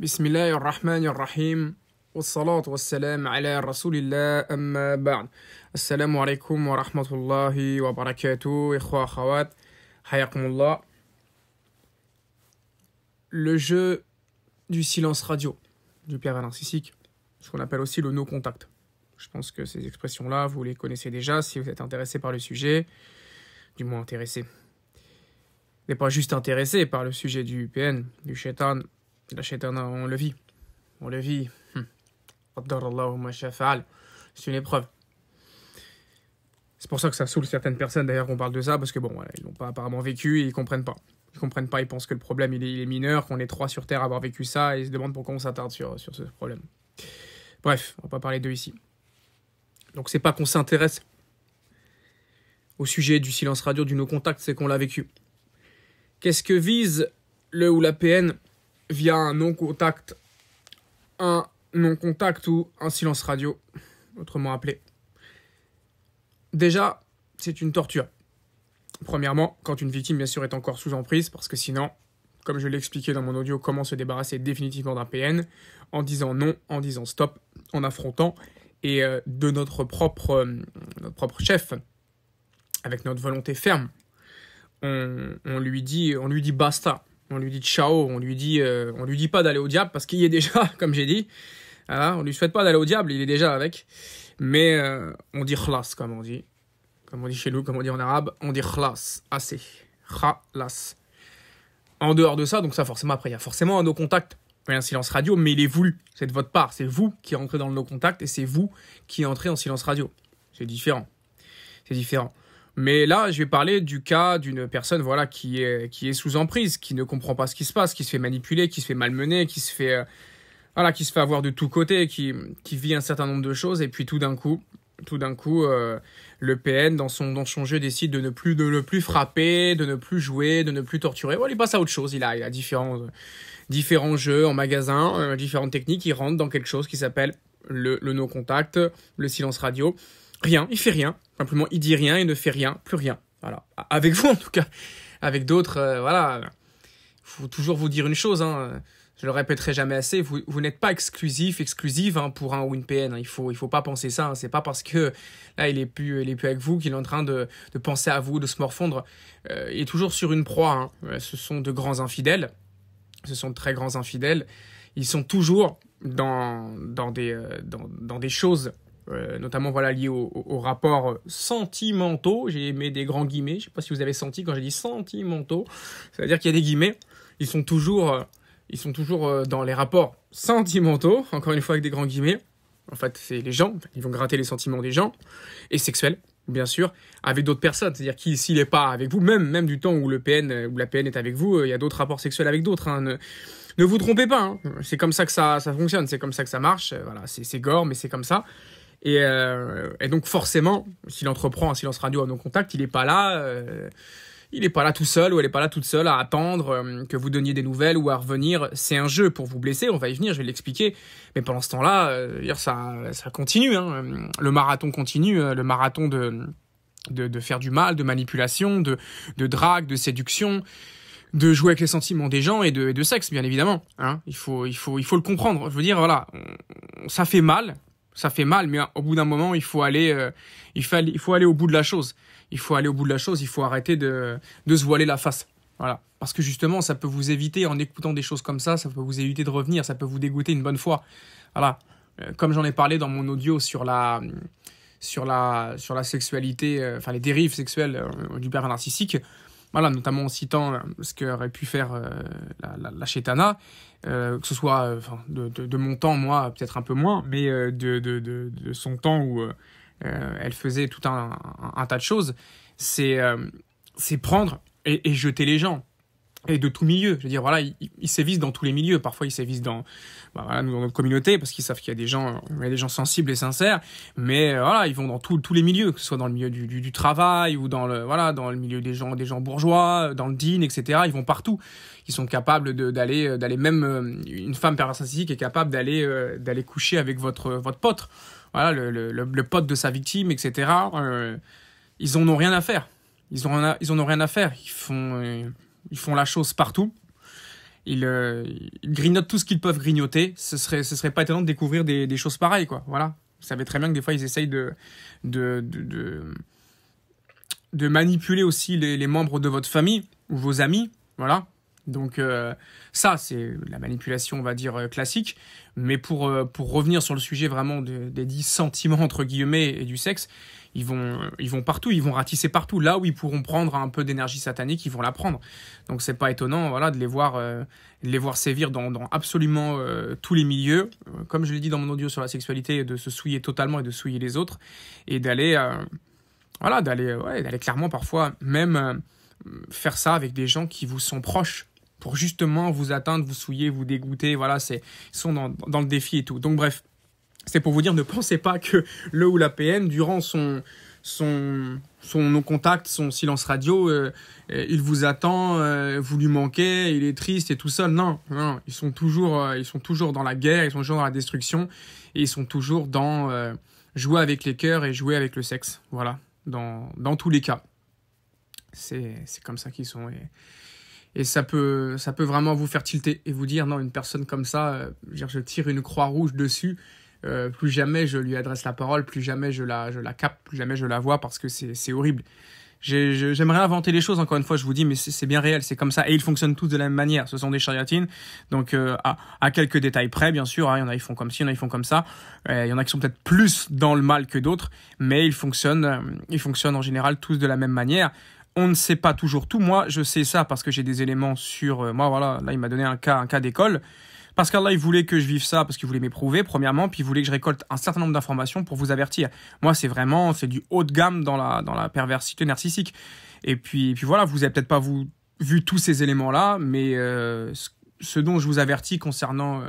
بسم الله الرحمن الرحيم والصلاة والسلام على رسول الله أما بعد السلام عليكم ورحمة الله وبركاته إخوة Le jeu du silence radio du pierre narcissique, ce qu'on appelle aussi le no contact. Je pense que ces expressions-là, vous les connaissez déjà si vous êtes intéressé par le sujet, du moins intéressé. Mais pas juste intéressé par le sujet du PN du shaitan, la Chaitana, on le vit. On le vit. Hum. C'est une épreuve. C'est pour ça que ça saoule certaines personnes d'ailleurs qu'on parle de ça, parce que bon, ils n'ont pas apparemment vécu et ils comprennent pas. Ils comprennent pas, ils pensent que le problème il est, mineur, qu'on est trois sur Terre à avoir vécu ça, et ils se demandent pourquoi on s'attarde sur, ce problème. Bref, on va pas parler d'eux ici. Donc c'est pas qu'on s'intéresse au sujet du silence radio, du no-contact, c'est qu'on l'a vécu. Qu'est-ce que vise le ou la PN via un non-contact, un non-contact ou un silence radio, autrement appelé. Déjà, c'est une torture. Premièrement, quand une victime, bien sûr, est encore sous emprise, parce que sinon, comme je l'ai expliqué dans mon audio, comment se débarrasser définitivement d'un PN, en disant non, en disant stop, en affrontant, et euh, de notre propre, euh, propre chef, avec notre volonté ferme. on, lui dit, on lui dit basta on lui dit ciao, on lui dit, euh, on lui dit pas d'aller au diable parce qu'il y est déjà, comme j'ai dit. voilà, on lui souhaite pas d'aller au diable, il est déjà avec. Mais euh, on dit khlas, comme on dit. Comme on dit chez nous, comme on dit en arabe, on dit khlas, assez. Khlas. En dehors de ça, donc ça forcément après, il y a forcément un no contact. Il un silence radio, mais il est voulu. C'est de votre part. C'est vous qui rentrez dans le no contact et c'est vous qui entrez en silence radio. C'est différent. C'est différent. Mais là, je vais parler du cas d'une personne voilà qui est, qui est sous emprise, qui ne comprend pas ce qui se passe, qui se fait manipuler, qui se fait malmener, qui se fait, euh, qui se fait avoir de tous côtés, qui, vit un certain nombre de choses, et puis tout d'un coup, tout d'un coup, euh, le PN dans son, dans son jeu décide de ne plus de plus frapper, de ne plus jouer, de ne plus torturer. Voilà, il passe à autre chose. Il a, a différents, différents jeux en magasin, euh, différentes techniques. Il rentre dans quelque chose qui s'appelle le, le no-contact, le silence radio. Rien, il fait rien. Simplement, il dit rien, il ne fait rien, plus rien. Voilà. Avec vous, en tout cas. Avec d'autres, euh, voilà. faut toujours vous dire une chose, hein. Je le répéterai jamais assez, vous, vous n'êtes pas exclusif, exclusive hein, pour un ou une PN. Hein. Il faut, il faut pas penser ça. Hein. C'est pas parce que là il est plus, il est plus avec vous qu'il est en train de, de, penser à vous, de se morfondre. Euh, il est toujours sur une proie. Hein. Euh, ce sont de grands infidèles. Ce sont de très grands infidèles. Ils sont toujours dans, dans, des, dans, dans des choses euh, notamment voilà lié aux rapports euh, sentimentaux. J'ai mis des grands guillemets. Je sais pas si vous avez senti quand j'ai dit sentimentaux. C'est-à-dire qu'il y a des guillemets. Ils sont toujours, euh, ils sont toujours dans les rapports sentimentaux. Encore une fois avec des grands guillemets. En fait, c'est les gens. Ils vont gratter les sentiments des gens et sexuels bien sûr, avec d'autres personnes. C'est-à-dire qu'il s'il n'est pas avec vous, même, même du temps où le PN, ou la PN est avec vous, il y a d'autres rapports sexuels avec d'autres. Hein. Ne, vous trompez pas. Hein. C'est comme ça que ça, ça fonctionne. C'est comme ça que ça marche. Voilà, c'est gore, mais c'est comme ça. Euh, et, donc forcément, s'il entreprend un silence radio à nos contacts, il n'est pas là. Euh, il n'est pas là tout seul ou elle n'est pas là toute seule à attendre euh, que vous donniez des nouvelles ou à revenir. C'est un jeu pour vous blesser, on va y venir, je vais l'expliquer. Mais pendant ce temps-là, ça, continue. Hein. Le marathon continue, le marathon de, faire du mal, de manipulation, de, drague, de séduction de jouer avec les sentiments des gens et de, sexe, bien évidemment. Hein. il, faut, il, faut, il faut le comprendre. Je veux dire, voilà, ça fait mal, ça fait mal, mais au bout d'un moment, il faut aller, euh, il, faut il faut aller au bout de la chose. Il faut aller au bout de la chose. Il faut arrêter de, de se voiler la face. Voilà. Parce que justement, ça peut vous éviter, en écoutant des choses comme ça, ça peut vous éviter de revenir, ça peut vous dégoûter une bonne fois. Voilà. Euh, comme j'en ai parlé dans mon audio sur la, sur la, sur la sexualité, euh, enfin les dérives sexuelles du pervers narcissique, voilà, notamment en citant euh, ce qu'aurait pu faire euh, la, la, euh, que ce soit de, mon temps, moi, peut-être un peu moins, mais de, son temps où elle faisait tout un, un, tas de choses, c'est prendre et jeter les gens et de tout milieu. Je veux dire, voilà, ils, ils, sévissent dans tous les milieux. Parfois, ils sévissent dans, bah, voilà, dans notre communauté parce qu'ils savent qu'il y a des gens, il y a des gens sensibles et sincères. Mais euh, voilà, ils vont dans tous les milieux, que ce soit dans le milieu du, travail ou dans le, voilà, dans le milieu des gens, des gens bourgeois, euh, dans le dîne, etc. Ils vont partout. Ils sont capables d'aller, euh, d'aller même une femme narcissique est capable d'aller, d'aller coucher avec votre, votre pote. Voilà, le, le, pote de sa victime, etc. ils en ont rien à faire. Ils en ont, ils en ont rien à faire. Ils font ils font la chose partout. Euh, ils, grignotent tout ce qu'ils peuvent grignoter. Ce serait, ce serait pas étonnant de découvrir des, des choses pareilles, quoi. Voilà. Vous savez très bien que des fois, ils essayent de, de, de, de, de manipuler aussi les, les membres de votre famille ou vos amis. Voilà. Donc euh, ça, c'est la manipulation, on va dire, euh, classique. Mais pour, euh, pour revenir sur le sujet vraiment des dix sentiments, entre guillemets, et du sexe, ils vont, ils vont partout, ils vont ratisser partout. Là où ils pourront prendre un peu d'énergie satanique, ils vont la prendre. Donc c'est pas étonnant voilà, de, les voir, de les voir sévir dans, dans absolument tous les milieux. Comme je l'ai dit dans mon audio sur la sexualité, de se souiller totalement et de souiller les autres. Et d'aller voilà, d'aller ouais, clairement parfois même faire ça avec des gens qui vous sont proches pour justement vous atteindre, vous souiller, vous dégoûter. Voilà, c'est, ils sont dans, dans le défi et tout. Donc bref, c'est pour vous dire, ne pensez pas que le ou la PN, durant son, son, son non-contact, son silence radio, euh, euh, il vous attend, euh, vous lui manquez, il est triste et tout seul. Non, non ils, sont toujours, ils sont toujours dans la guerre, ils sont toujours dans la destruction, et ils sont toujours dans jouer avec les cœurs et jouer avec le sexe. Voilà, dans, dans tous les cas. C'est comme ça qu'ils sont et ça peut, ça peut vraiment vous faire tilter et vous dire non, une personne comme ça, euh, je tire une croix rouge dessus, euh, plus jamais je lui adresse la parole, plus jamais je la, je la capte, plus jamais je la vois parce que c'est horrible. J'aimerais inventer les choses, encore une fois, je vous dis, mais c'est bien réel, c'est comme ça. Et ils fonctionnent tous de la même manière. Ce sont des chariotines Donc, euh, à, quelques détails près, bien sûr. Hein, il y en a, ils font comme ci, il y en a, ils font comme ça. il y en a qui sont peut-être plus dans le mal que d'autres. Mais ils fonctionnent, ils fonctionnent en général tous de la même manière on ne sait pas toujours tout. Moi, je sais ça parce que j'ai des éléments sur euh, moi. Voilà, là, il m'a donné un cas, un cas d'école. Parce qu'Allah, il voulait que je vive ça, parce qu'il voulait m'éprouver, premièrement, puis il voulait que je récolte un certain nombre d'informations pour vous avertir. Moi, c'est vraiment, c'est du haut de gamme dans la, dans la perversité narcissique. Et puis, puis voilà, vous n'avez peut-être pas vu tous ces éléments-là, mais euh, ce, dont je vous avertis concernant euh,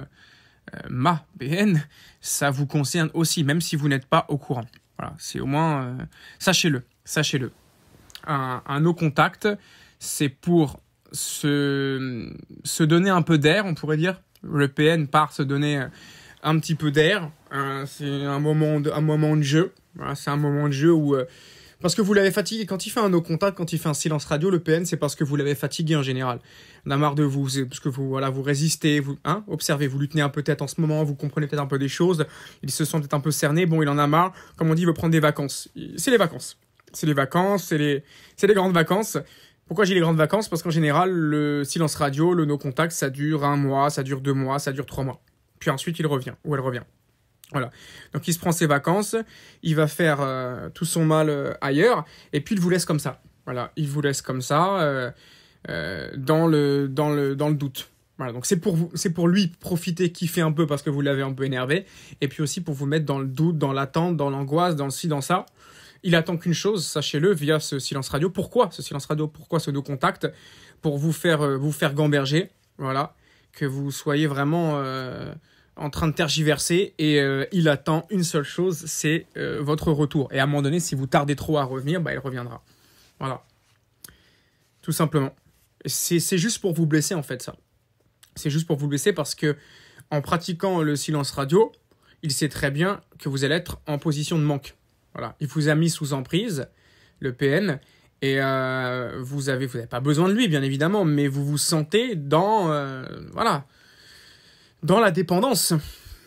ma BN, ça vous concerne aussi, même si vous n'êtes pas au courant. Voilà, c'est au moins, sachez-le, sachez-le un, un eau contact, c'est pour se, se donner un peu d'air, on pourrait dire. Le PN part se donner euh, un petit peu d'air. Euh, c'est un moment, de, un moment de jeu. c'est un moment de jeu où. Euh, parce que vous l'avez fatigué. Quand il fait un no contact, quand il fait un silence radio, le PN, c'est parce que vous l'avez fatigué en général. On a marre de vous. parce que vous, voilà, vous résistez, vous hein, observez, vous lui un peu tête en ce moment, vous comprenez peut-être un peu des choses. Il se sent peut-être un peu cerné. Bon, il en a marre. Comme on dit, il veut prendre des vacances. C'est les vacances c'est les vacances, c'est les, grandes vacances. Pourquoi j'ai les grandes vacances Parce qu'en général, le silence radio, le no-contact, ça dure un mois, ça dure deux mois, ça dure trois mois. Puis ensuite, il revient, ou elle revient. Voilà. Donc il se prend ses vacances, il va faire euh, tout son mal euh, ailleurs, et puis il vous laisse comme ça. Voilà, il vous laisse comme ça, euh, dans, le, dans, le, doute. Voilà, donc c'est pour, vous, pour lui profiter, kiffer un peu parce que vous l'avez un peu énervé, et puis aussi pour vous mettre dans le doute, dans l'attente, dans l'angoisse, dans le ci, dans ça. Il attend qu'une chose, sachez-le, via ce silence radio. Pourquoi ce silence radio Pourquoi ce no contact Pour vous faire, euh, vous faire gamberger, voilà, que vous soyez vraiment euh, en train de tergiverser. Et euh, il attend une seule chose, c'est votre retour. Et à un moment donné, si vous tardez trop à revenir, bah, il reviendra. Voilà. Tout simplement. C'est juste pour vous blesser, en fait, ça. C'est juste pour vous blesser parce que en pratiquant le silence radio, il sait très bien que vous allez être en position de manque il vous a mis sous emprise, le PN, et euh, vous avez, vous n'avez pas besoin de lui, bien évidemment, mais vous vous sentez dans, euh, voilà, dans la dépendance.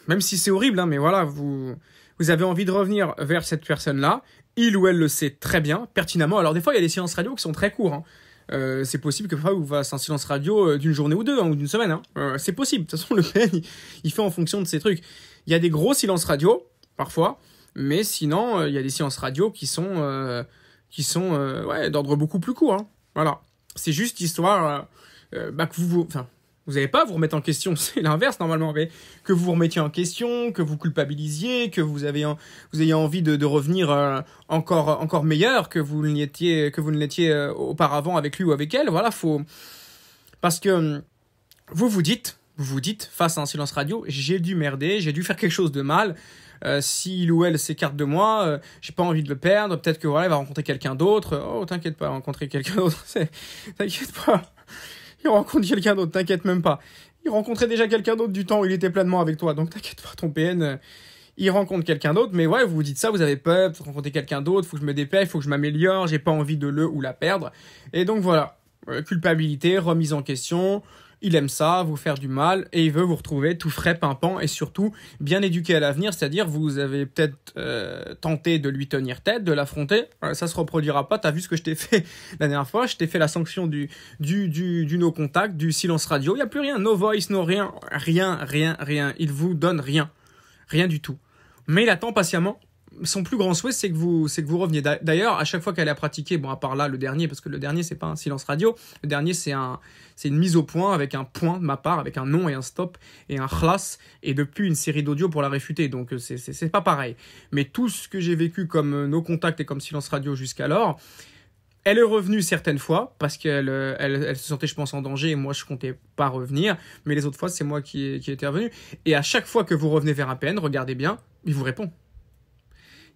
Même si c'est horrible, hein, mais voilà, vous, vous avez envie de revenir vers cette personne-là. Il ou elle le sait très bien, pertinemment. Alors des fois, il y a des silences radio qui sont très courts. Hein. Euh, c'est possible que parfois vous fassiez un silence radio d'une journée ou deux, hein, ou d'une semaine. c'est possible. De toute façon, le PN, il, il fait en fonction de ces trucs. Il y a des gros silences radio, parfois. Mais sinon, euh, il y a des séances radio qui sont, euh, qui sont euh, ouais, d'ordre beaucoup plus court. Hein. Voilà. C'est juste histoire bah, que vous, vous, enfin, vous n'allez pas vous remettre en question, c'est l'inverse normalement, mais que vous vous remettiez en question, que vous culpabilisiez, que vous, avez vous ayez envie de, revenir encore, encore meilleur que vous l'étiez, que vous ne l'étiez auparavant avec lui ou avec elle. Voilà, faut. Parce que vous vous dites, vous vous dites, face à un silence radio, j'ai dû merder, j'ai dû faire quelque chose de mal. Euh, s'il ou elle s'écarte de moi, euh, j'ai pas envie de le perdre. Peut-être que voilà, il va rencontrer quelqu'un d'autre. Oh, t'inquiète pas, rencontrer quelqu'un d'autre, t'inquiète pas. Il rencontre quelqu'un d'autre, t'inquiète même pas. Il rencontrait déjà quelqu'un d'autre du temps où il était pleinement avec toi, donc t'inquiète pas, ton PN. Euh, il rencontre quelqu'un d'autre, mais ouais, vous vous dites ça, vous avez peur de rencontrer quelqu'un d'autre, faut que je me dépêche, faut que je m'améliore, j'ai pas envie de le ou la perdre. Et donc voilà, culpabilité, remise en question, il aime ça, vous faire du mal, et il veut vous retrouver tout frais, pimpant, et surtout bien éduqué à l'avenir, c'est-à-dire vous avez peut-être euh, tenté de lui tenir tête, de l'affronter, euh, ça se reproduira pas, t'as vu ce que je t'ai fait la dernière fois, je t'ai fait la sanction du, du, du, du no contact, du silence radio, il n'y a plus rien, no voice, no rien, rien, rien, rien, il vous donne rien, rien du tout. Mais il attend patiemment son plus grand souhait, c'est que vous, c'est que vous reveniez. D'ailleurs, à chaque fois qu'elle a pratiqué, bon, à part là, le dernier, parce que le dernier, c'est pas un silence radio. Le dernier, c'est un, c'est une mise au point avec un point de ma part, avec un non et un stop et un khlas, et depuis une série d'audio pour la réfuter. Donc, euh, c'est, c'est, pas pareil. Mais tout ce que j'ai vécu comme euh, nos contacts et comme silence radio jusqu'alors, elle est revenue certaines fois parce qu'elle euh, elle, elle, se sentait, je pense, en danger et moi je comptais pas revenir. Mais les autres fois, c'est moi qui, qui étais revenu. Et à chaque fois que vous revenez vers APN, regardez bien, il vous répond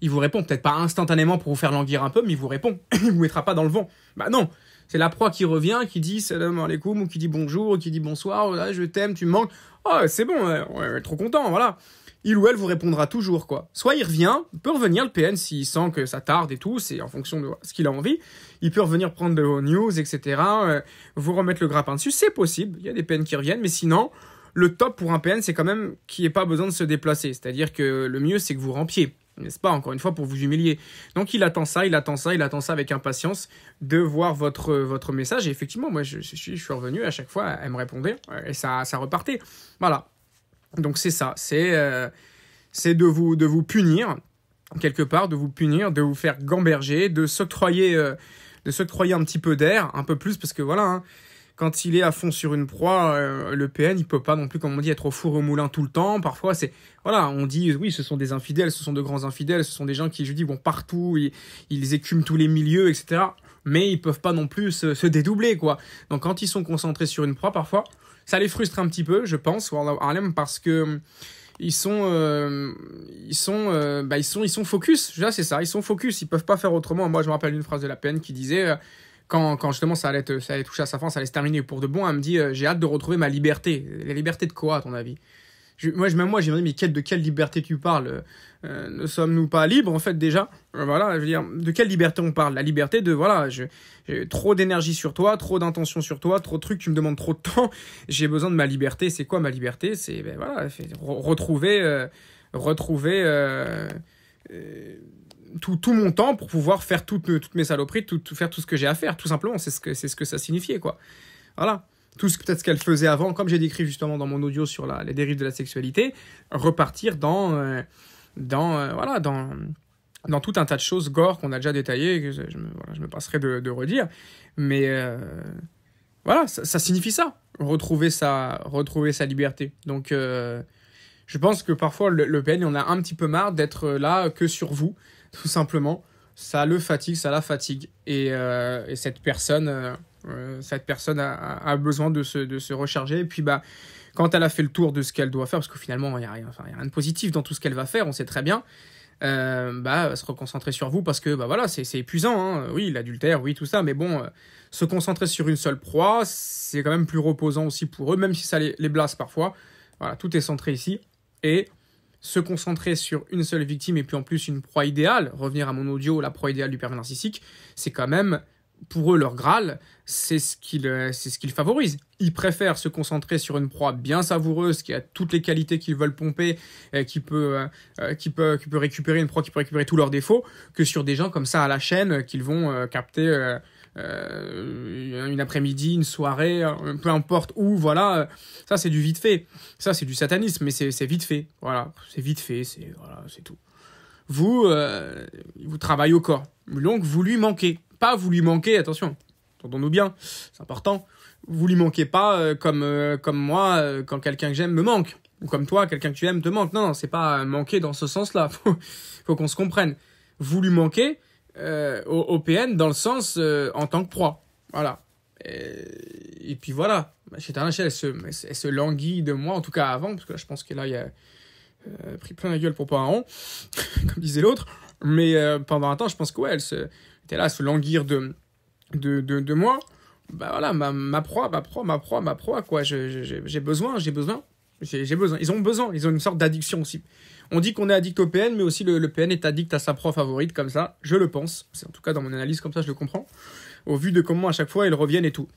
il vous répond peut-être pas instantanément pour vous faire languir un peu, mais il vous répond. il vous mettra pas dans le vent. Bah non, c'est la proie qui revient, qui dit salam alaikum, ou qui dit bonjour, ou qui dit bonsoir, je t'aime, tu me manques. Oh, c'est bon, on est trop content, voilà. Il ou elle vous répondra toujours, quoi. Soit il revient, peut revenir le PN s'il sent que ça tarde et tout, c'est en fonction de ce qu'il a envie. Il peut revenir prendre de vos news, etc. Euh, vous remettre le grappin dessus, c'est possible. Il y a des PN qui reviennent, mais sinon, le top pour un PN, c'est quand même qu'il n'y ait pas besoin de se déplacer. C'est-à-dire que le mieux, c'est que vous rampiez n'est-ce pas, encore une fois, pour vous humilier. Donc il attend ça, il attend ça, il attend ça avec impatience de voir votre, votre message. Et effectivement, moi, je, suis, je suis revenu à chaque fois, elle me répondait euh, et ça, ça repartait. Voilà. Donc c'est ça, euh, c'est de, vous, de vous punir, quelque part, de vous punir, de vous faire gamberger, de s'octroyer euh, un petit peu d'air, un peu plus, parce que voilà. Hein, quand il est à fond sur une proie, euh, le PN, il peut pas non plus, comme on dit, être au four au moulin tout le temps. Parfois, c'est voilà, on dit oui, ce sont des infidèles, ce sont de grands infidèles, ce sont des gens qui, je dis, vont partout, ils, ils écument tous les milieux, etc. Mais ils peuvent pas non plus se, dédoubler, quoi. Donc, quand ils sont concentrés sur une proie, parfois, ça les frustre un petit peu, je pense, World Harlem, parce que hum, ils sont euh, ils sont euh, bah, ils sont ils sont focus là c'est ça ils sont focus ils peuvent pas faire autrement moi je me rappelle une phrase de la PN qui disait quand, justement ça allait, ça toucher à sa fin, ça allait se terminer pour de bon, elle me dit euh, J'ai hâte de retrouver ma liberté. La liberté de quoi, à ton avis moi, même moi, j'ai demandé « mais de quelle liberté tu parles euh, Ne sommes-nous pas libres, en fait, déjà euh, Voilà, je veux dire, de quelle liberté on parle La liberté de, voilà, j'ai trop d'énergie sur toi, trop d'intention sur toi, trop de trucs, tu me demandes trop de temps, j'ai besoin de ma liberté. C'est quoi ma liberté C'est, ben, voilà, retrouver, retrouver tout, tout, mon temps pour pouvoir faire toutes, toutes mes saloperies, tout, faire tout ce que j'ai à faire, tout simplement. C'est ce que, c'est ce que ça signifiait, quoi. Voilà. Tout ce, peut-être qu'elle faisait avant, comme j'ai décrit justement dans mon audio sur la, les dérives de la sexualité, repartir dans, euh, dans, euh, voilà, dans, dans tout un tas de choses gore qu'on a déjà détaillées, que je, me, je me, passerai de, redire. Mais euh, voilà, ça, signifie ça, retrouver sa, retrouver sa liberté. Donc je pense que parfois le, le on a un petit peu marre d'être là que sur vous tout simplement, ça le fatigue, ça la fatigue. Et, euh, cette personne, euh, euh, cette personne a, besoin de se, de se recharger. Et puis, bah, quand elle a fait le tour de ce qu'elle doit faire, parce que finalement, il n'y a, rien, enfin, rien de positif dans tout ce qu'elle va faire, on sait très bien. bah, se reconcentrer sur vous parce que bah voilà c'est épuisant hein. oui l'adultère oui tout ça mais bon se concentrer sur une seule proie c'est quand même plus reposant aussi pour eux même si ça les, blasse parfois voilà tout est centré ici et se concentrer sur une seule victime et puis en plus une proie idéale, revenir à mon audio, la proie idéale du pervers narcissique, c'est quand même pour eux leur Graal, c'est ce qu'ils euh, ce favorisent. Ils préfèrent se concentrer sur une proie bien savoureuse qui a toutes les qualités qu'ils veulent pomper, euh, qui peut euh, qui peut qui peut récupérer une proie qui peut récupérer tous leurs défauts que sur des gens comme ça à la chaîne qu'ils vont capter euh, une après-midi, une soirée, euh, peu importe où, voilà. Ça, c'est du vite fait. Ça, c'est du satanisme, mais c'est vite fait. Voilà, c'est vite fait, c'est voilà, tout. Vous, euh, vous travaillez au corps. Donc, vous lui manquez. Pas vous lui manquez, attention, entendons-nous bien, c'est important. Vous lui manquez pas euh, comme, comme moi, quand quelqu'un que j'aime me manque. Ou comme toi, quelqu'un que tu aimes te manque. Non, c'est pas manquer dans ce sens-là. Faut, faut qu'on se comprenne. Vous lui manquez, euh, au PN dans le sens euh, en tant que proie. Voilà. Et, puis voilà, un elle se, elle, se languit de moi, en tout cas avant, parce que là je pense que là il a euh, pris plein la gueule pour pas un rond, comme disait l'autre. Mais pendant un temps, je pense que ouais, elle était là à se languir de, de, de, moi. Bah voilà, ma, proie, ma proie, ma proie, ma proie, quoi. J'ai besoin, j'ai besoin, j'ai besoin. Ils ont besoin, ils ont une sorte d'addiction aussi. On dit qu'on est addict au PN, mais aussi le, PN est addict à sa prof favorite, comme ça, je le pense. C'est en tout cas dans mon analyse, comme ça, je le comprends. Au vu de comment à chaque fois ils reviennent et tout.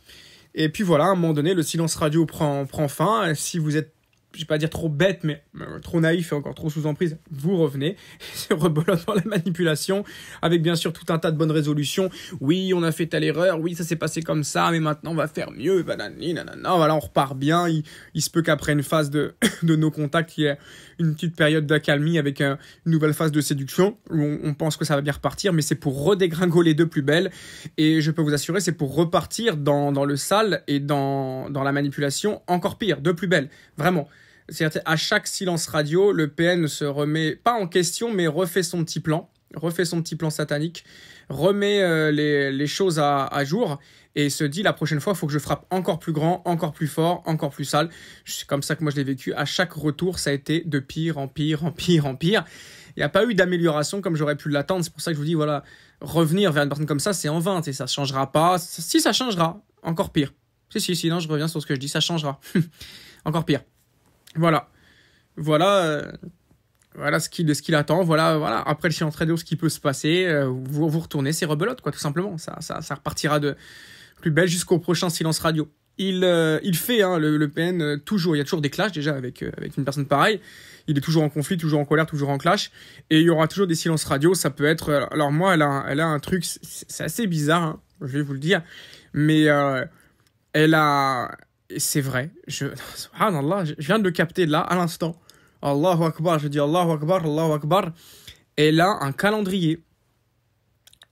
Et puis voilà, à un moment donné, le silence radio prend, prend fin. Si vous êtes je vais pas dire trop bête, mais trop naïf et encore trop sous emprise, vous revenez, se rebolote dans la manipulation, avec bien sûr tout un tas de bonnes résolutions. Oui, on a fait telle erreur, oui, ça s'est passé comme ça, mais maintenant on va faire mieux, voilà, on repart bien. Il, se peut qu'après une phase de, de nos contacts, il y ait une petite période d'accalmie avec euh, une nouvelle phase de séduction, où on, on, pense que ça va bien repartir, mais c'est pour redégringoler de plus belle. Et je peux vous assurer, c'est pour repartir dans, dans le sale et dans, dans la manipulation encore pire, de plus belle, vraiment. C'est-à-dire chaque silence radio, le PN se remet pas en question, mais refait son petit plan, refait son petit plan satanique, remet euh, les, choses à, à, jour et se dit la prochaine fois, il faut que je frappe encore plus grand, encore plus fort, encore plus sale. C'est comme ça que moi je l'ai vécu. À chaque retour, ça a été de pire en pire, en pire, en pire. Il n'y a pas eu d'amélioration comme j'aurais pu l'attendre. C'est pour ça que je vous dis, voilà, revenir vers une personne comme ça, c'est en vain. Ça ne changera pas. Si ça changera, encore pire. Si, si, sinon je reviens sur ce que je dis, ça changera. encore pire. Voilà. Voilà. Euh, voilà ce qu'il ce attend. Voilà, voilà. Après le silence radio, ce qui peut se passer. Euh, vous, vous retournez, c'est rebelote, quoi, tout simplement. Ça, ça, ça repartira de plus belle jusqu'au prochain silence radio. Il, euh, il fait, hein, le, le, PN, toujours. Il y a toujours des clashs, déjà, avec, avec une personne pareille. Il est toujours en conflit, toujours en colère, toujours en clash. Et il y aura toujours des silences radio. Ça peut être. Alors, moi, elle a, elle a un truc. C'est assez bizarre, hein, je vais vous le dire. Mais elle a c'est vrai. Je, subhanallah, je viens de le capter là, à l'instant. Allahu Akbar, je dis Allahu Akbar, Allahu Akbar. Elle a un calendrier.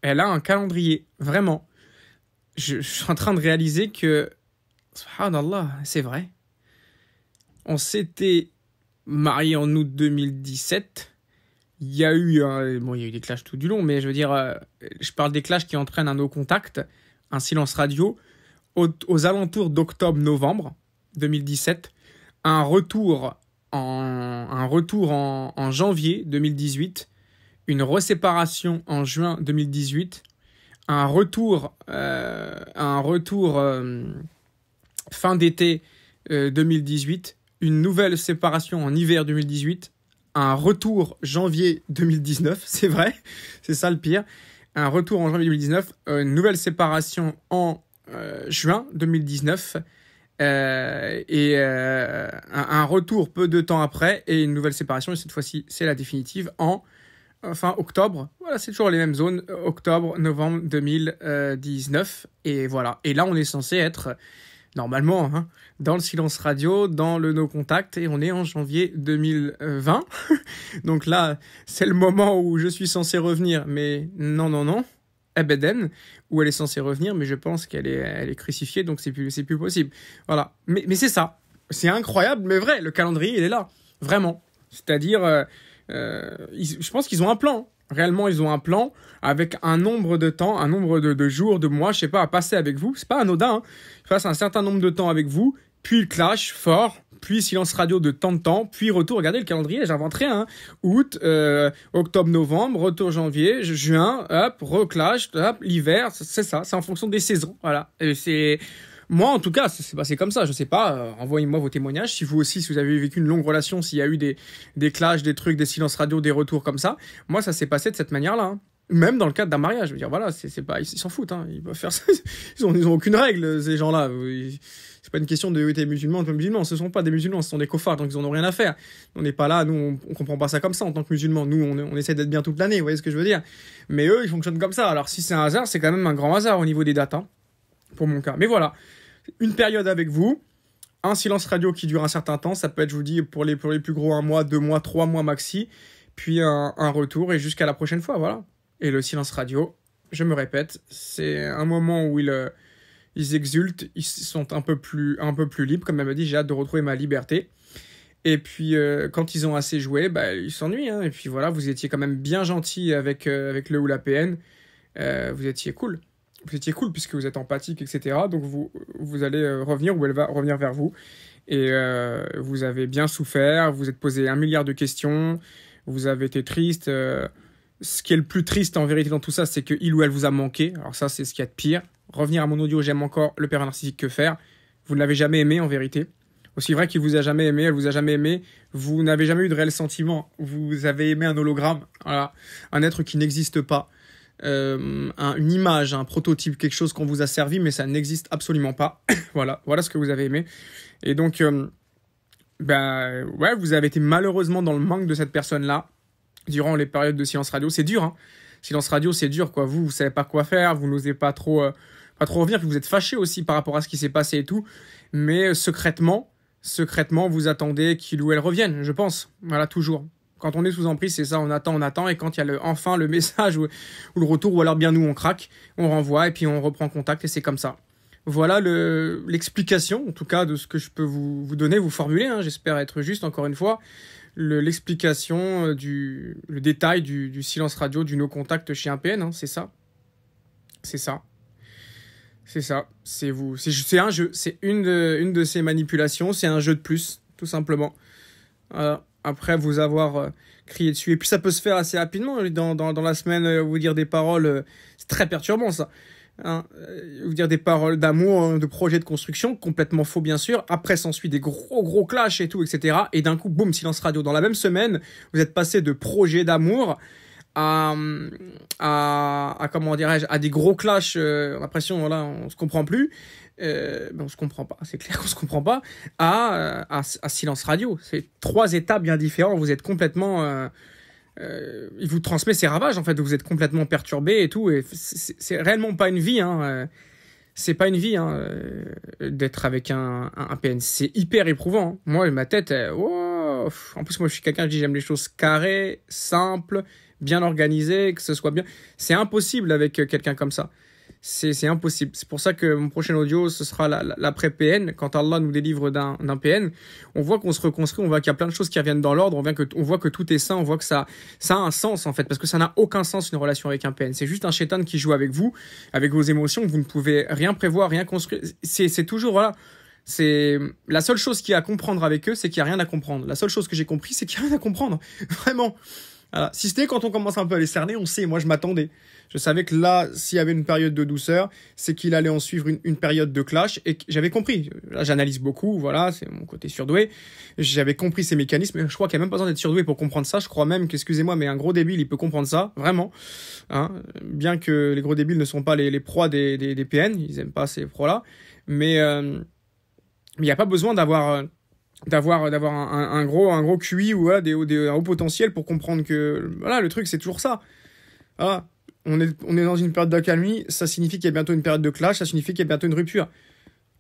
Elle a un calendrier, vraiment. Je, suis en train de réaliser que, subhanallah, c'est vrai. On s'était marié en août 2017. Il y a eu, un, euh, bon, il y des clashs tout du long, mais je veux dire, euh, je parle des clashs qui entraînent un no contact, un silence radio aux, alentours d'octobre-novembre 2017, un retour en, un retour en, janvier 2018, une reséparation en juin 2018, un retour, euh, un retour euh, fin d'été 2018, euh, une nouvelle séparation en hiver 2018, un retour janvier 2019, c'est vrai, c'est ça le pire, un retour en janvier 2019, une nouvelle séparation en euh, juin 2019. Euh, et euh, un, retour peu de temps après et une nouvelle séparation. Et cette fois-ci, c'est la définitive en fin octobre. Voilà, c'est toujours les mêmes zones. Octobre, novembre 2019. Et voilà. Et là, on est censé être normalement hein, dans le silence radio, dans le no contact. Et on est en janvier 2020. Donc là, c'est le moment où je suis censé revenir. Mais non, non, non beden où elle est censée revenir, mais je pense qu'elle est, elle est crucifiée, donc c'est plus, plus possible. Voilà. Mais, c'est ça. C'est incroyable, mais vrai. Le calendrier, il est là. Vraiment. C'est-à-dire, euh, euh, je pense qu'ils ont un plan. Réellement, ils ont un plan avec un nombre de temps, un nombre de, jours, de mois, je sais pas, à passer avec vous. C'est pas anodin. Hein. Ils passent un certain nombre de temps avec vous, puis ils clashent fort, puis silence radio de temps de temps, puis retour, regardez le calendrier, j'inventerai un. Hein. Août, euh, octobre, novembre, retour janvier, juin, hop, reclash, hop, l'hiver, c'est ça, c'est en fonction des saisons, voilà. c'est... Moi, en tout cas, c'est passé comme ça. Je sais pas. Euh, envoyez-moi vos témoignages. Si vous aussi, si vous avez vécu une longue relation, s'il y a eu des, des clashs, des trucs, des silences radio, des retours comme ça. Moi, ça s'est passé de cette manière-là. Hein. Même dans le cadre d'un mariage. Je veux dire, voilà, c'est pas, ils s'en foutent. Hein. Ils peuvent faire ça. Ils ont, ils ont aucune règle, ces gens-là c'est pas une question de t'es musulman, t'es musulmans. Ce sont pas des musulmans, ce sont des cofards, donc ils en ont rien à faire. On n'est pas là, nous, on, on, comprend pas ça comme ça en tant que musulmans. Nous, on, on essaie d'être bien toute l'année, vous voyez ce que je veux dire. Mais eux, ils fonctionnent comme ça. Alors si c'est un hasard, c'est quand même un grand hasard au niveau des dates, hein, pour mon cas. Mais voilà, une période avec vous. Un silence radio qui dure un certain temps, ça peut être, je vous dis, pour les, plus gros, un mois, deux mois, trois mois maxi, puis un, un retour et jusqu'à la prochaine fois, voilà. Et le silence radio, je me répète, c'est un moment où il, euh, ils exultent, ils sont un peu plus, un peu plus libres. Comme elle m'a dit, j'ai hâte de retrouver ma liberté. Et puis, euh, quand ils ont assez joué, bah, ils s'ennuient. Hein. Et puis voilà, vous étiez quand même bien gentil avec, euh, avec le ou la PN. Euh, vous étiez cool. Vous étiez cool puisque vous êtes empathique, etc. Donc vous, vous allez revenir ou elle va revenir vers vous. Et vous avez bien souffert, vous êtes posé un milliard de questions, vous avez été triste. ce qui est le plus triste en vérité dans tout ça, c'est qu'il ou elle vous a manqué. Alors ça, c'est ce qu'il y a de pire revenir à mon audio J'aime encore le père narcissique, que faire Vous ne l'avez jamais aimé en vérité. Aussi vrai qu'il vous a jamais aimé, elle vous a jamais aimé, vous n'avez jamais eu de réel sentiment, vous avez aimé un hologramme, un être qui n'existe pas, euh, une image, un prototype, quelque chose qu'on vous a servi, mais ça n'existe absolument pas. voilà, voilà ce que vous avez aimé. Et donc, euh, ben ouais, vous avez été malheureusement dans le manque de cette personne-là durant les périodes de silence radio. C'est dur, hein. Silence radio, c'est dur, quoi. Vous, vous savez pas quoi faire, vous n'osez pas trop. Euh, pas trop revenir, que vous êtes fâché aussi par rapport à ce qui s'est passé et tout, mais euh, secrètement, secrètement, vous attendez qu'il ou elle revienne, je pense. Voilà, toujours. Quand on est sous emprise, c'est ça, on attend, on attend, et quand il y a le, enfin le message ou, le retour, ou alors bien nous, on craque, on renvoie, et puis on reprend contact, et c'est comme ça. Voilà l'explication, en tout cas, de ce que je peux vous, vous donner, vous formuler, hein, j'espère être juste, encore une fois, l'explication euh, du le détail du, du silence radio, du no contact chez un PN, hein. c'est ça. C'est ça. C'est ça, c'est vous. C'est un jeu, c'est une de, une de ces manipulations, c'est un jeu de plus, tout simplement. après vous avoir euh, crié dessus. Et puis ça peut se faire assez rapidement, euh, dans, dans, la semaine, euh, vous dire des paroles, c'est très perturbant ça. Hein, vous dire des paroles d'amour, hein, de projet de construction, complètement faux bien sûr. Après s'ensuit des gros gros clashs et tout, etc. Et d'un coup, boum, silence radio. Dans la même semaine, vous êtes passé de projet d'amour à, à, comment dirais-je, à des gros clashs, euh, on on l'impression, voilà, on se comprend plus, euh, ben on se comprend pas, c'est clair qu'on se comprend pas, euh, à, à, silence radio. C'est trois étapes bien différentes vous êtes complètement... Euh, il vous transmet ses ravages en fait, vous êtes complètement perturbé et tout, et c'est réellement pas une vie, hein. c'est pas une vie hein, d'être avec un, un, c'est hyper éprouvant. Hein. Moi, ma tête, oh, en plus moi je suis quelqu'un qui j'aime les choses carrées, simples, bien organisé, que ce soit bien. C'est impossible avec euh, quelqu'un comme ça. C'est impossible. C'est pour ça que mon prochain audio, ce sera l'après-PN. Quand Allah nous délivre d'un PN, on voit qu'on se reconstruit, on voit qu'il y a plein de choses qui reviennent dans l'ordre, on, on voit que tout est sain, on voit que ça, ça a un sens en fait, parce que ça n'a aucun sens une relation avec un PN. C'est juste un shaitan qui joue avec vous, avec vos émotions, vous ne pouvez rien prévoir, rien construire. C'est toujours, voilà, c'est la seule chose qu'il y a à comprendre avec eux, c'est qu'il n'y a rien à comprendre. La seule chose que j'ai compris, c'est qu'il n'y a rien à comprendre. Vraiment. Voilà. Si c'était quand on commence un peu à les cerner, on sait. Moi, je m'attendais. Je savais que là, s'il y avait une période de douceur, c'est qu'il allait en suivre une, période de clash. Et j'avais compris. Là, j'analyse beaucoup. Voilà, c'est mon côté surdoué. J'avais compris ces mécanismes. Je crois qu'il n'y a même pas besoin d'être surdoué pour comprendre ça. Je crois même qu'excusez-moi, mais un gros débile, il peut comprendre ça. Vraiment. Hein Bien que les gros débiles ne sont pas les, proies des, PN. Ils n'aiment pas ces proies-là. Mais euh, il n'y a pas besoin d'avoir euh, d'avoir euh, d'avoir un, gros un gros QI ou des, des, un haut potentiel pour comprendre que voilà le truc c'est toujours ça ah, on est on est dans une période d'accalmie ça signifie qu'il y a bientôt une période de clash ça signifie qu'il y a bientôt une rupture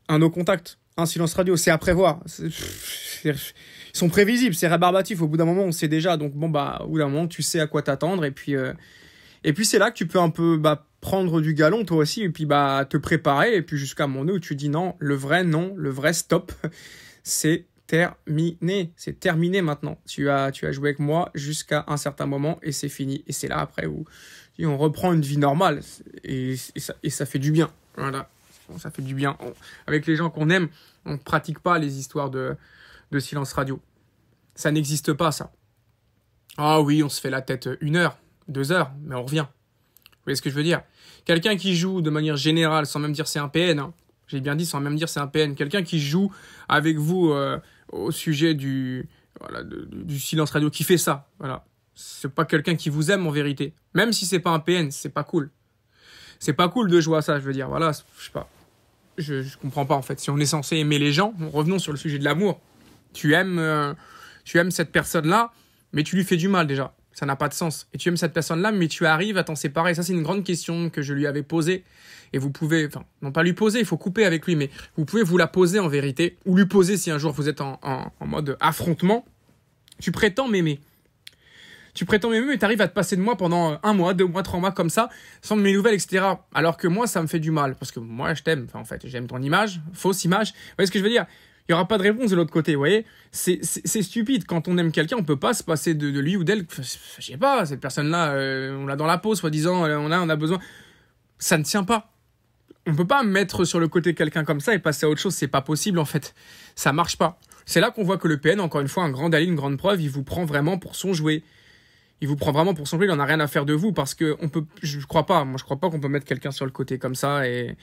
un no contact un silence radio c'est à prévoir ils sont prévisibles c'est rébarbatif au bout d'un moment on sait déjà donc bon bah au bout d'un moment tu sais à quoi t'attendre et puis euh, et puis c'est là que tu peux un peu bah, prendre du galon toi aussi et puis bah te préparer et puis jusqu'à un moment où tu dis non le vrai non le vrai stop c'est terminé. C'est terminé maintenant. Tu as, tu as joué avec moi jusqu'à un certain moment et c'est fini. Et c'est là après où on reprend une vie normale et, ça, fait du bien. Voilà, ça fait du bien. avec les gens qu'on aime, on ne pratique pas les histoires de, de silence radio. Ça n'existe pas, ça. Ah oui, on se fait la tête une heure, deux heures, mais on revient. Vous voyez ce que je veux dire Quelqu'un qui joue de manière générale, sans même dire c'est un PN, hein, j'ai bien dit sans même dire c'est un PN, quelqu'un qui joue avec vous. Euh, au sujet du, du silence radio qui fait ça. Voilà. C'est pas quelqu'un qui vous aime en vérité. Même si c'est pas un PN, c'est pas cool. C'est pas cool de jouer à ça, je veux dire. Voilà, je sais pas. Je, je comprends pas en fait. Si on est censé aimer les gens, revenons sur le sujet de l'amour. Tu aimes, euh, tu aimes cette personne-là, mais tu lui fais du mal déjà. Ça n'a pas de sens. Et tu aimes cette personne-là, mais tu arrives à t'en séparer. Ça, c'est une grande question que je lui avais posée. Et vous pouvez, enfin, non pas lui poser, il faut couper avec lui, mais vous pouvez vous la poser en vérité, ou lui poser si un jour vous êtes en, en, mode affrontement. Tu prétends m'aimer. Tu prétends m'aimer, mais tu arrives à te passer de moi pendant euh, un mois, deux mois, trois mois comme ça, sans de mes nouvelles, etc. Alors que moi, ça me fait du mal. Parce que moi, je t'aime, en fait, j'aime ton image, fausse image. Vous voyez ce que je veux dire il n'y aura pas de réponse de l'autre côté, vous voyez c'est, stupide. Quand on aime quelqu'un, on peut pas se passer de, lui ou d'elle. Je je sais pas, cette personne-là, euh, on l'a dans la peau, soi-disant, euh, on, a, on a besoin. Ça ne tient pas. On peut pas mettre sur le côté quelqu'un comme ça et passer à autre chose. C'est pas possible, en fait. Ça marche pas. C'est là qu'on voit que le PN, encore une fois, un grand allié, une grande preuve, il vous prend vraiment pour son jouet il vous prend vraiment pour son jouet, il en a rien à faire de vous parce que on peut, je crois pas, moi je crois pas qu'on peut mettre quelqu'un sur le côté comme ça et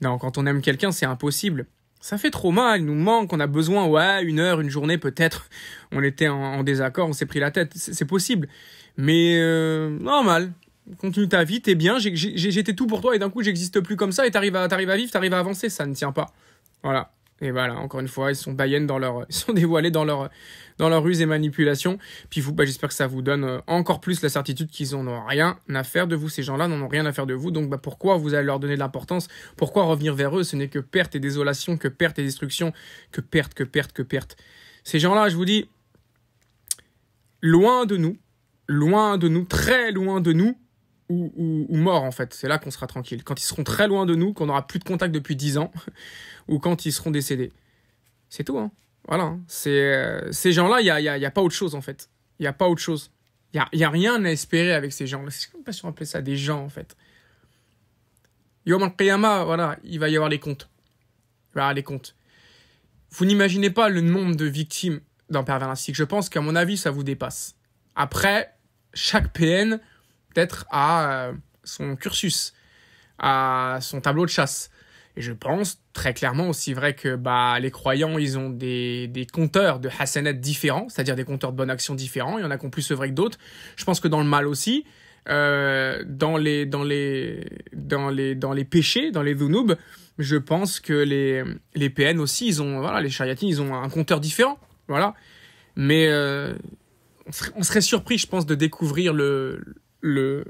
non, quand on aime quelqu'un, c'est impossible ça fait trop mal, il nous manque, on a besoin, ouais, une heure, une journée peut-être, on était en, désaccord, on s'est pris la tête, c'est possible. Mais euh, normal, continue ta vie, t'es bien, j'étais tout pour toi et d'un coup j'existe plus comme ça et t'arrives à, à vivre, t'arrives à avancer, ça ne tient pas. Voilà. Et voilà, encore une fois, ils sont Bayern dans leur, ils sont dévoilés dans leur, dans leur ruse et manipulation. Puis vous, bah, j'espère que ça vous donne euh, encore plus la certitude qu'ils n'en ont rien à faire de vous. Ces gens-là n'en ont rien à faire de vous. Donc bah, pourquoi vous allez leur donner de l'importance Pourquoi revenir vers eux Ce n'est que perte et désolation, que perte et destruction, que perte, que perte, que perte. Ces gens-là, je vous dis, loin de nous, loin de nous, très loin de nous, ou, en fait. C'est là qu'on sera tranquille. Quand ils seront très loin de nous, qu'on n'aura plus de contact depuis 10 ans, ou quand ils seront décédés. C'est tout, hein. Voilà. Hein. C'est, euh, ces gens-là, il n'y a, y y a, pas autre chose, en fait. Il n'y a pas autre chose. Il n'y a, a, rien à espérer avec ces gens-là. Je ne pas si on ça des gens, en fait. Yom al voilà, il va y avoir les comptes. Il va y avoir les comptes. Vous n'imaginez pas le nombre de victimes d'un pervers narcissique. Je pense qu'à mon avis, ça vous dépasse. Après, chaque PN peut-être à euh, son cursus, à son tableau de chasse. Et je pense très clairement aussi vrai que bah, les croyants, ils ont des, des compteurs de Hassanet différents, c'est-à-dire des compteurs de bonnes actions différents. Il y en a qui ont plus vrai que d'autres. Je pense que dans le mal aussi, euh, dans, les, dans, les, dans, les, dans les péchés, dans les dhunoub, je pense que les, les PN aussi, ils ont, voilà, les chariatines, ils ont un compteur différent. Voilà. Mais euh, on serait surpris, je pense, de découvrir le, le,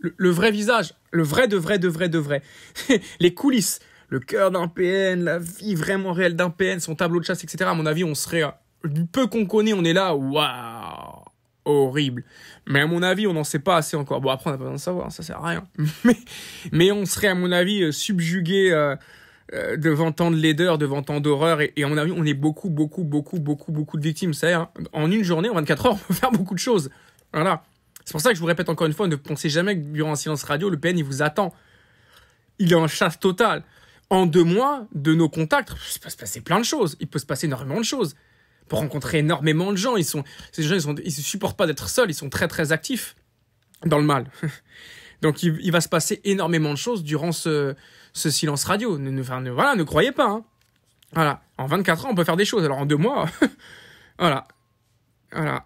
le, vrai visage, le vrai de vrai de vrai de vrai. les coulisses, le cœur d'un PN, la vie vraiment réelle d'un PN, son tableau de chasse, etc. À mon avis, on serait, euh, du peu qu'on connaît, on est là, waouh, horrible. Mais à mon avis, on n'en sait pas assez encore. Bon, après, on n'a pas besoin de savoir, ça sert à rien. mais, on serait, à mon avis, euh, subjugué. Euh, devant tant de laideur, devant tant d'horreur, et, à mon avis, on est beaucoup, beaucoup, beaucoup, beaucoup, beaucoup de victimes. à dire hein, en une journée, en 24 heures, on peut faire beaucoup de choses. Voilà. C'est pour ça que je vous répète encore une fois, ne pensez jamais que durant un silence radio, le PN, il vous attend. Il est en chasse totale. En deux mois, de nos contacts, il peut se passer plein de choses. Il peut se passer énormément de choses. Pour rencontrer énormément de gens, ils sont, ces gens, ils ne ils se supportent pas d'être seuls. Ils sont très, très actifs dans le mal. Donc, il, va se passer énormément de choses durant ce, silence radio. Ne, voilà, ne croyez pas. Hein. Voilà. En 24 ans, on peut faire des choses. Alors, en deux mois, voilà. Voilà.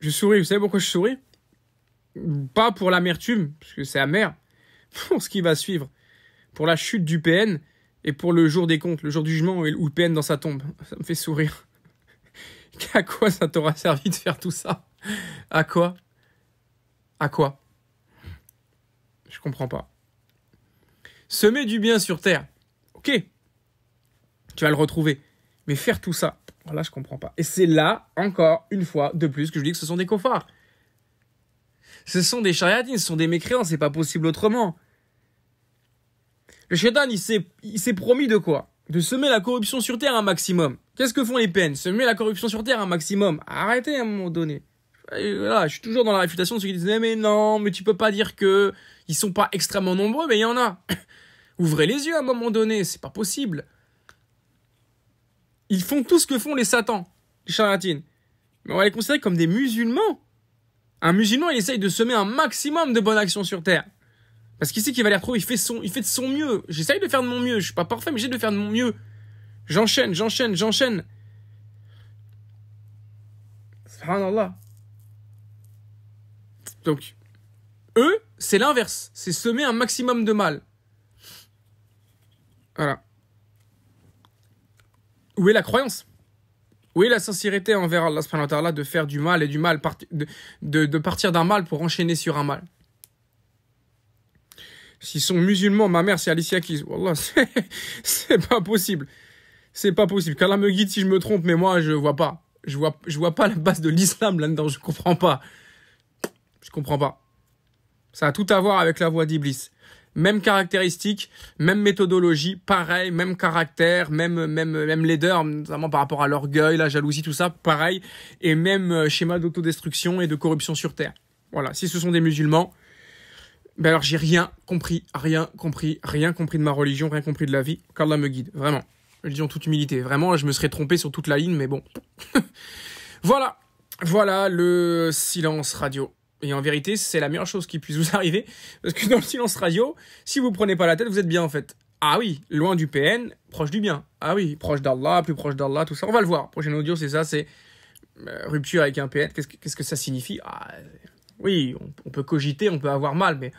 Je souris, vous savez pourquoi je souris Pas pour l'amertume, parce que c'est amer, pour ce qui va suivre, pour la chute du PN et pour le jour des comptes, le jour du jugement où le PN dans sa tombe. Ça me fait sourire. à quoi ça t'aura servi de faire tout ça À quoi À quoi Je comprends pas. Semer du bien sur terre, ok, tu vas le retrouver. Mais faire tout ça, voilà, je comprends pas. Et c'est là, encore une fois, de plus, que je dis que ce sont des coffards. Ce sont des chariatines, ce sont des mécréants, c'est pas possible autrement. Le shaitan, il s'est promis de quoi De semer la corruption sur terre un maximum. Qu'est-ce que font les peines Semer la corruption sur terre un maximum. Arrêtez à un moment donné. Voilà, je suis toujours dans la réfutation de ceux qui disent eh, mais non, mais tu peux pas dire que ils sont pas extrêmement nombreux, mais il y en a. Ouvrez les yeux à un moment donné, c'est pas possible. Ils font tout ce que font les satans, les charlatines. Mais on va les considérer comme des musulmans. Un musulman, il essaye de semer un maximum de bonnes actions sur Terre. Parce qu'il sait qu'il va les retrouver, il fait, son, il fait de son mieux. J'essaye de faire de mon mieux. Je suis pas parfait, mais j'essaie de faire de mon mieux. J'enchaîne, j'enchaîne, j'enchaîne. Subhanallah. Donc, eux, c'est l'inverse. C'est semer un maximum de mal. Voilà. Où est la croyance Où est la sincérité envers Allah là de faire du mal et du mal, de, de, partir d'un mal pour enchaîner sur un mal S'ils sont musulmans, ma mère, c'est Alicia Keys. Wallah, c'est pas possible. C'est pas possible. Qu'Allah me guide si je me trompe, mais moi, je vois pas. Je vois, je vois pas la base de l'islam là-dedans. Je comprends pas. Je comprends pas. Ça a tout à voir avec la voix d'Iblis même caractéristiques, même méthodologie, pareil, même caractère, même même même leader, notamment par rapport à l'orgueil, la jalousie, tout ça, pareil, et même euh, schéma d'autodestruction et de corruption sur terre. Voilà, si ce sont des musulmans, ben alors j'ai rien compris, rien compris, rien compris de ma religion, rien compris de la vie. Qu'Allah me guide, vraiment. Je dis en toute humilité. Vraiment, je me serais trompé sur toute la ligne, mais bon. voilà, voilà le silence radio. Et en vérité, c'est la meilleure chose qui puisse vous arriver, parce que dans le silence radio, si vous prenez pas la tête, vous êtes bien en fait. Ah oui, loin du PN, proche du bien. Ah oui, proche d'Allah, plus proche d'Allah, tout ça. On va le voir. Prochaine audio, c'est ça, c'est euh, rupture avec un PN. Qu'est-ce que, que ça signifie ah, Oui, on, peut cogiter, on peut avoir mal, mais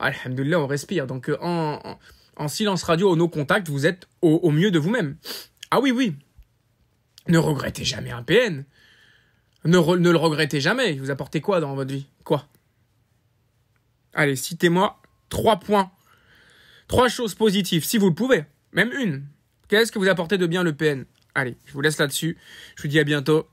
alhamdulillah, on respire. Donc euh, en, silence radio, au no contact, vous êtes au mieux de vous-même. Ah oui, oui. Ne regrettez jamais un PN. Ne, le regrettez jamais. vous apportez quoi dans votre vie Quoi Allez, citez-moi trois points. Trois choses positives, si vous le pouvez. Même une. Qu'est-ce que vous apportez de bien le PN Allez, je vous laisse là-dessus. Je vous dis à bientôt.